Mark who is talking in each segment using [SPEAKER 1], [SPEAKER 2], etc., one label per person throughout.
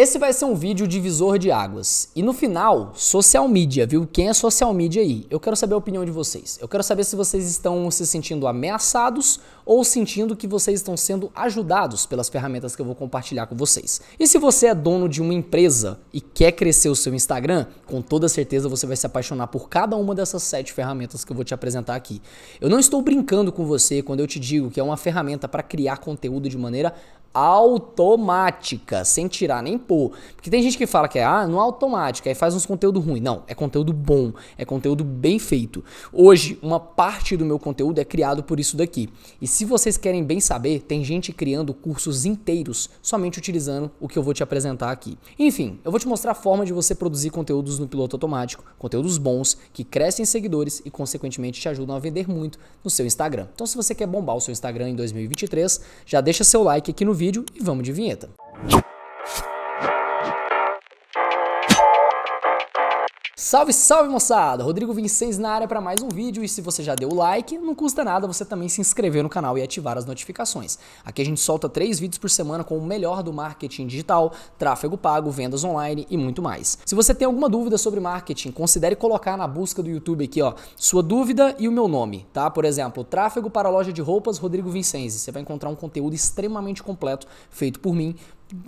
[SPEAKER 1] Esse vai ser um vídeo divisor de águas. E no final, social media, viu? Quem é social media aí? Eu quero saber a opinião de vocês. Eu quero saber se vocês estão se sentindo ameaçados ou sentindo que vocês estão sendo ajudados pelas ferramentas que eu vou compartilhar com vocês. E se você é dono de uma empresa e quer crescer o seu Instagram, com toda certeza você vai se apaixonar por cada uma dessas sete ferramentas que eu vou te apresentar aqui. Eu não estou brincando com você quando eu te digo que é uma ferramenta para criar conteúdo de maneira automática, sem tirar nem pôr. Porque tem gente que fala que é ah, não é automática, aí faz uns conteúdo ruim. Não, é conteúdo bom, é conteúdo bem feito. Hoje, uma parte do meu conteúdo é criado por isso daqui. E se vocês querem bem saber, tem gente criando cursos inteiros somente utilizando o que eu vou te apresentar aqui. Enfim, eu vou te mostrar a forma de você produzir conteúdos no piloto automático, conteúdos bons que crescem seguidores e consequentemente te ajudam a vender muito no seu Instagram. Então, se você quer bombar o seu Instagram em 2023, já deixa seu like aqui no vídeo e vamos de vinheta. Salve, salve moçada! Rodrigo Vincenzi na área para mais um vídeo e se você já deu o like, não custa nada você também se inscrever no canal e ativar as notificações. Aqui a gente solta três vídeos por semana com o melhor do marketing digital, tráfego pago, vendas online e muito mais. Se você tem alguma dúvida sobre marketing, considere colocar na busca do YouTube aqui, ó, sua dúvida e o meu nome, tá? Por exemplo, tráfego para loja de roupas Rodrigo Vincenzi. Você vai encontrar um conteúdo extremamente completo feito por mim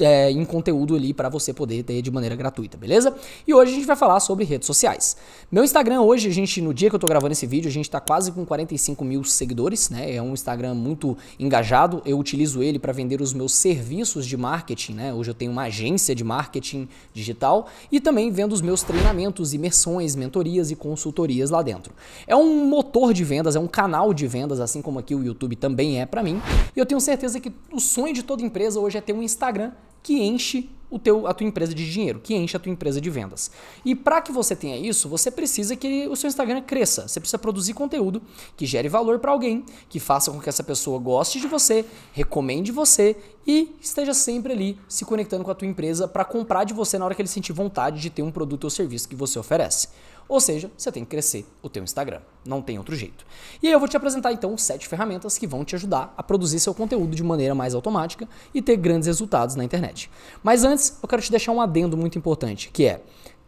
[SPEAKER 1] é, em conteúdo ali para você poder ter de maneira gratuita, beleza? E hoje a gente vai falar sobre redes sociais. Meu Instagram hoje, a gente, no dia que eu tô gravando esse vídeo, a gente tá quase com 45 mil seguidores, né? É um Instagram muito engajado. Eu utilizo ele para vender os meus serviços de marketing, né? Hoje eu tenho uma agência de marketing digital e também vendo os meus treinamentos, imersões, mentorias e consultorias lá dentro. É um motor de vendas, é um canal de vendas, assim como aqui o YouTube também é para mim. E eu tenho certeza que o sonho de toda empresa hoje é ter um Instagram que enche o teu, a tua empresa de dinheiro, que enche a tua empresa de vendas. E para que você tenha isso, você precisa que o seu Instagram cresça. Você precisa produzir conteúdo que gere valor para alguém, que faça com que essa pessoa goste de você, recomende você e esteja sempre ali se conectando com a tua empresa para comprar de você na hora que ele sentir vontade de ter um produto ou serviço que você oferece. Ou seja, você tem que crescer o teu Instagram, não tem outro jeito. E aí eu vou te apresentar então sete ferramentas que vão te ajudar a produzir seu conteúdo de maneira mais automática e ter grandes resultados na internet. Mas antes, eu quero te deixar um adendo muito importante, que é: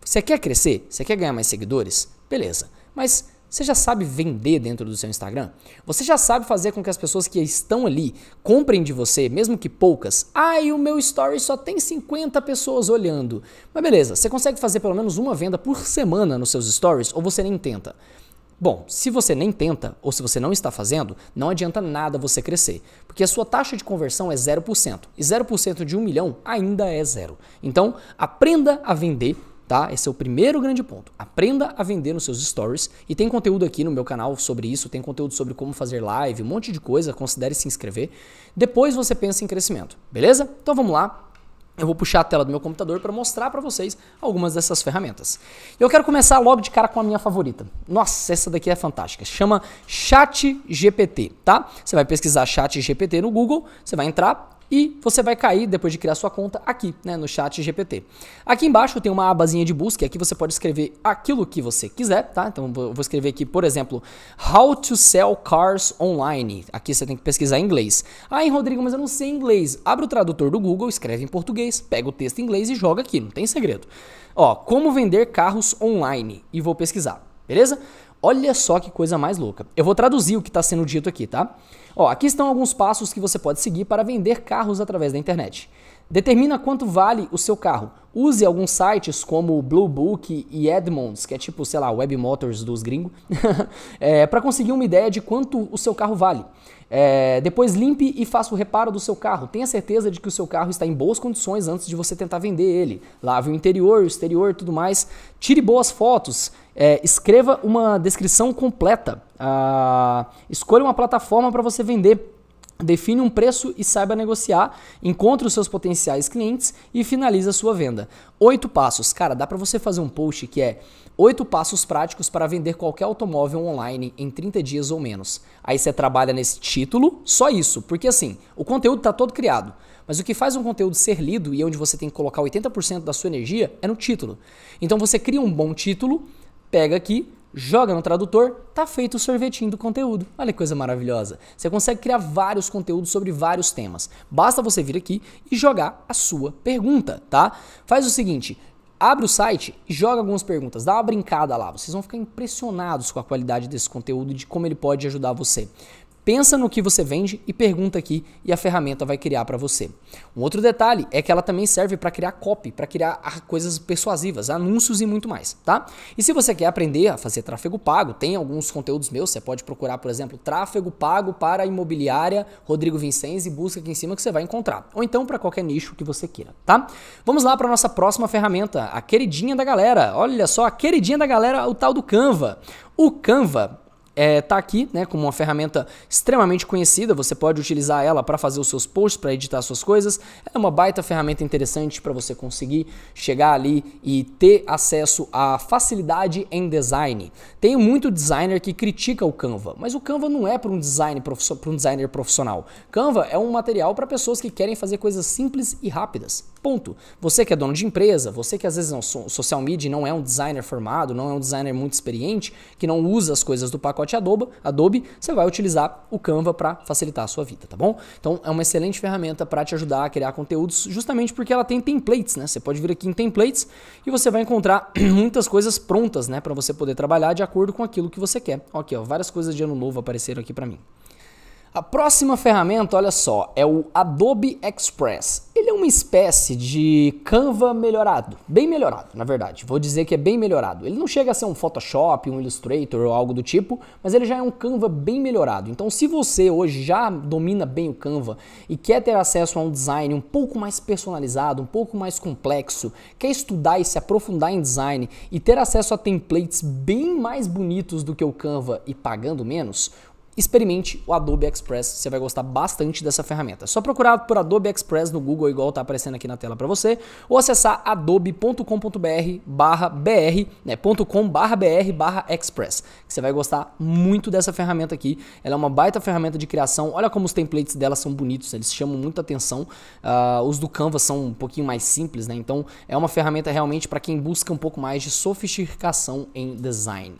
[SPEAKER 1] você quer crescer? Você quer ganhar mais seguidores? Beleza. Mas você já sabe vender dentro do seu Instagram? Você já sabe fazer com que as pessoas que estão ali comprem de você, mesmo que poucas? Ai, o meu story só tem 50 pessoas olhando. Mas beleza, você consegue fazer pelo menos uma venda por semana nos seus stories ou você nem tenta? Bom, se você nem tenta ou se você não está fazendo, não adianta nada você crescer, porque a sua taxa de conversão é 0%, e 0% de 1 milhão ainda é zero. Então, aprenda a vender tá? Esse é o primeiro grande ponto. Aprenda a vender nos seus stories e tem conteúdo aqui no meu canal sobre isso, tem conteúdo sobre como fazer live, um monte de coisa, considere se inscrever. Depois você pensa em crescimento, beleza? Então vamos lá. Eu vou puxar a tela do meu computador para mostrar para vocês algumas dessas ferramentas. Eu quero começar logo de cara com a minha favorita. Nossa, essa daqui é fantástica. Chama ChatGPT, tá? Você vai pesquisar ChatGPT no Google, você vai entrar, e você vai cair, depois de criar sua conta, aqui né, no chat GPT. Aqui embaixo tem uma abazinha de busca, aqui você pode escrever aquilo que você quiser, tá? Então eu vou escrever aqui, por exemplo, How to sell cars online. Aqui você tem que pesquisar em inglês. Ah, em Rodrigo, mas eu não sei inglês. Abre o tradutor do Google, escreve em português, pega o texto em inglês e joga aqui, não tem segredo. Ó, como vender carros online. E vou pesquisar. Beleza? Olha só que coisa mais louca. Eu vou traduzir o que está sendo dito aqui, tá? Ó, aqui estão alguns passos que você pode seguir para vender carros através da internet. Determina quanto vale o seu carro. Use alguns sites como Blue Book e Edmunds, que é tipo, sei lá, Web Motors dos gringos, é, para conseguir uma ideia de quanto o seu carro vale. É, depois limpe e faça o reparo do seu carro. Tenha certeza de que o seu carro está em boas condições antes de você tentar vender ele. Lave o interior, o exterior e tudo mais. Tire boas fotos. É, escreva uma descrição completa. Ah, escolha uma plataforma para você vender define um preço e saiba negociar, encontre os seus potenciais clientes e finalize a sua venda. Oito passos. Cara, dá para você fazer um post que é oito passos práticos para vender qualquer automóvel online em 30 dias ou menos. Aí você trabalha nesse título, só isso, porque assim, o conteúdo está todo criado. Mas o que faz um conteúdo ser lido e onde você tem que colocar 80% da sua energia é no título. Então você cria um bom título, pega aqui, joga no tradutor, tá feito o sorvetinho do conteúdo. Olha que coisa maravilhosa. Você consegue criar vários conteúdos sobre vários temas. Basta você vir aqui e jogar a sua pergunta, tá? Faz o seguinte, abre o site e joga algumas perguntas, dá uma brincada lá, vocês vão ficar impressionados com a qualidade desse conteúdo e de como ele pode ajudar você. Pensa no que você vende e pergunta aqui e a ferramenta vai criar para você. Um outro detalhe é que ela também serve para criar copy, para criar coisas persuasivas, anúncios e muito mais, tá? E se você quer aprender a fazer tráfego pago, tem alguns conteúdos meus, você pode procurar, por exemplo, tráfego pago para imobiliária Rodrigo Vincenzi e busca aqui em cima que você vai encontrar. Ou então para qualquer nicho que você queira, tá? Vamos lá para nossa próxima ferramenta, a queridinha da galera. Olha só, a queridinha da galera, o tal do Canva. O Canva é, tá aqui, né, como uma ferramenta extremamente conhecida. Você pode utilizar ela para fazer os seus posts, para editar suas coisas. É uma baita ferramenta interessante para você conseguir chegar ali e ter acesso à facilidade em design. Tem muito designer que critica o Canva, mas o Canva não é para um design um designer profissional. Canva é um material para pessoas que querem fazer coisas simples e rápidas. Ponto. Você que é dono de empresa, você que às vezes é um social media não é um designer formado, não é um designer muito experiente, que não usa as coisas do pacote pacote Adobe, Adobe você vai utilizar o Canva para facilitar a sua vida, tá bom? Então é uma excelente ferramenta para te ajudar a criar conteúdos, justamente porque ela tem templates, né? Você pode vir aqui em templates e você vai encontrar muitas coisas prontas, né, para você poder trabalhar de acordo com aquilo que você quer. Aqui, ó, várias coisas de ano novo apareceram aqui para mim. A próxima ferramenta, olha só, é o Adobe Express. Ele é uma espécie de Canva melhorado, bem melhorado, na verdade. Vou dizer que é bem melhorado. Ele não chega a ser um Photoshop, um Illustrator ou algo do tipo, mas ele já é um Canva bem melhorado. Então, se você hoje já domina bem o Canva e quer ter acesso a um design um pouco mais personalizado, um pouco mais complexo, quer estudar e se aprofundar em design e ter acesso a templates bem mais bonitos do que o Canva e pagando menos, experimente o Adobe Express, você vai gostar bastante dessa ferramenta. É só procurar por Adobe Express no Google, igual está aparecendo aqui na tela para você, ou acessar adobe.com.br barra br, né, .com br express, você vai gostar muito dessa ferramenta aqui. Ela é uma baita ferramenta de criação, olha como os templates dela são bonitos, eles chamam muita atenção. Uh, os do Canva são um pouquinho mais simples, né, então é uma ferramenta realmente para quem busca um pouco mais de sofisticação em design.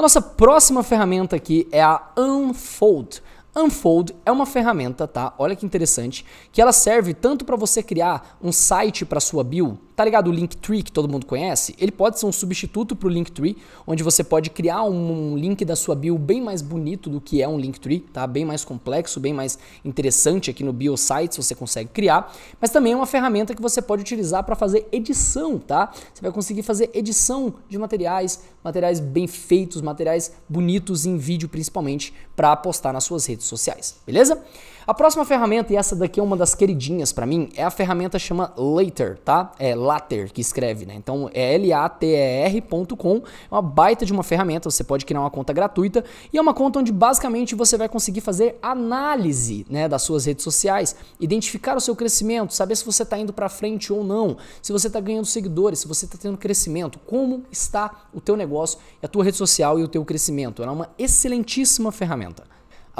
[SPEAKER 1] A nossa próxima ferramenta aqui é a Unfold. Unfold é uma ferramenta, tá? Olha que interessante, que ela serve tanto para você criar um site para sua bio, Tá ligado? O Linktree que todo mundo conhece, ele pode ser um substituto para o Linktree, onde você pode criar um link da sua bio bem mais bonito do que é um Linktree, tá? Bem mais complexo, bem mais interessante aqui no Bio Sites você consegue criar, mas também é uma ferramenta que você pode utilizar para fazer edição, tá? Você vai conseguir fazer edição de materiais, materiais bem feitos, materiais bonitos em vídeo principalmente para postar nas suas redes sociais, beleza? A próxima ferramenta e essa daqui é uma das queridinhas para mim, é a ferramenta chama Later, tá? É Later, que escreve, né? Então é later.com, é uma baita de uma ferramenta, você pode criar uma conta gratuita e é uma conta onde basicamente você vai conseguir fazer análise, né, das suas redes sociais, identificar o seu crescimento, saber se você está indo para frente ou não, se você está ganhando seguidores, se você está tendo crescimento, como está o teu negócio, a tua rede social e o teu crescimento. Ela é uma excelentíssima ferramenta.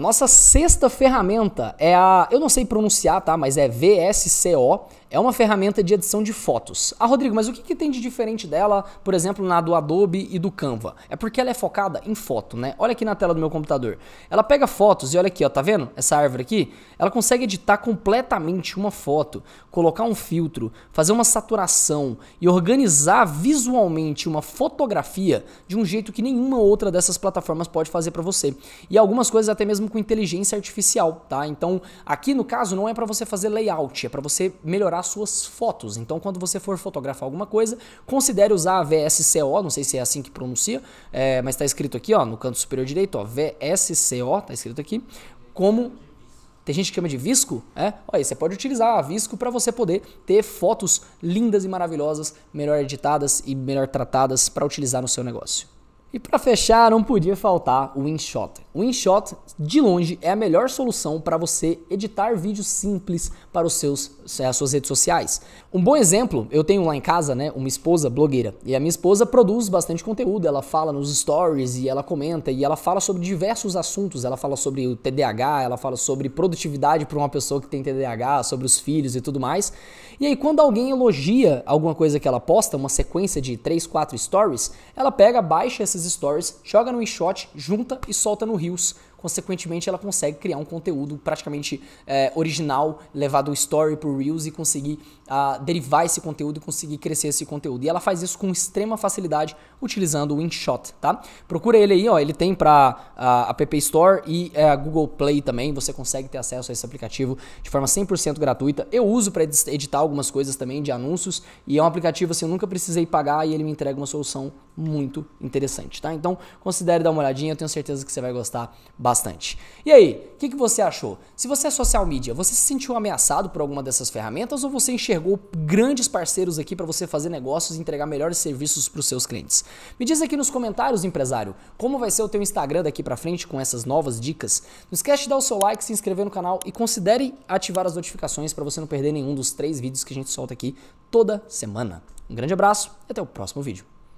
[SPEAKER 1] A nossa sexta ferramenta é a, eu não sei pronunciar, tá? Mas é VSCO. É uma ferramenta de edição de fotos. Ah, Rodrigo, mas o que, que, tem de diferente dela, por exemplo, na do Adobe e do Canva? É porque ela é focada em foto, né? Olha aqui na tela do meu computador. Ela pega fotos e olha aqui, ó, tá vendo? Essa árvore aqui, ela consegue editar completamente uma foto, colocar um filtro, fazer uma saturação e organizar visualmente uma fotografia de um jeito que nenhuma outra dessas plataformas pode fazer para você. E algumas coisas até mesmo com inteligência artificial, tá? Então, aqui no caso não é para você fazer layout, é para você melhorar suas fotos. Então, quando você for fotografar alguma coisa, considere usar a VSCO, não sei se é assim que pronuncia, é, mas está escrito aqui, ó, no canto superior direito, ó, VSCO, tá escrito aqui, como tem gente que chama de visco, é? Olha, você pode utilizar a visco para você poder ter fotos lindas e maravilhosas, melhor editadas e melhor tratadas para utilizar no seu negócio. E para fechar, não podia faltar o InShot. O InShot, de longe, é a melhor solução para você editar vídeos simples para os seus, é, as suas redes sociais. Um bom exemplo, eu tenho lá em casa, né, uma esposa blogueira, e a minha esposa produz bastante conteúdo, ela fala nos stories e ela comenta e ela fala sobre diversos assuntos, ela fala sobre o TDAH, ela fala sobre produtividade para uma pessoa que tem TDAH, sobre os filhos e tudo mais. E aí quando alguém elogia alguma coisa que ela posta, uma sequência de 3, 4 stories, ela pega, baixa esses esses stories, joga no InShot, junta e solta no Reels. Consequentemente, ela consegue criar um conteúdo praticamente é, original, levar do story para o Reels e conseguir ah, derivar esse conteúdo e conseguir crescer esse conteúdo. E ela faz isso com extrema facilidade utilizando o InShot, tá? Procura ele aí, ó, ele tem para a, ah, App Store e eh, a Google Play também, você consegue ter acesso a esse aplicativo de forma 100% gratuita. Eu uso para editar algumas coisas também de anúncios e é um aplicativo assim, eu nunca precisei pagar e ele me entrega uma solução muito interessante, tá? Então considere dar uma olhadinha, eu tenho certeza que você vai gostar bastante. E aí, o que, que você achou? Se você é social media, você se sentiu ameaçado por alguma dessas ferramentas ou você enxergou grandes parceiros aqui para você fazer negócios e entregar melhores serviços para os seus clientes? Me diz aqui nos comentários, empresário, como vai ser o teu Instagram daqui para frente com essas novas dicas? Não esquece de dar o seu like, se inscrever no canal e considere ativar as notificações para você não perder nenhum dos três vídeos que a gente solta aqui toda semana. Um grande abraço e até o próximo vídeo.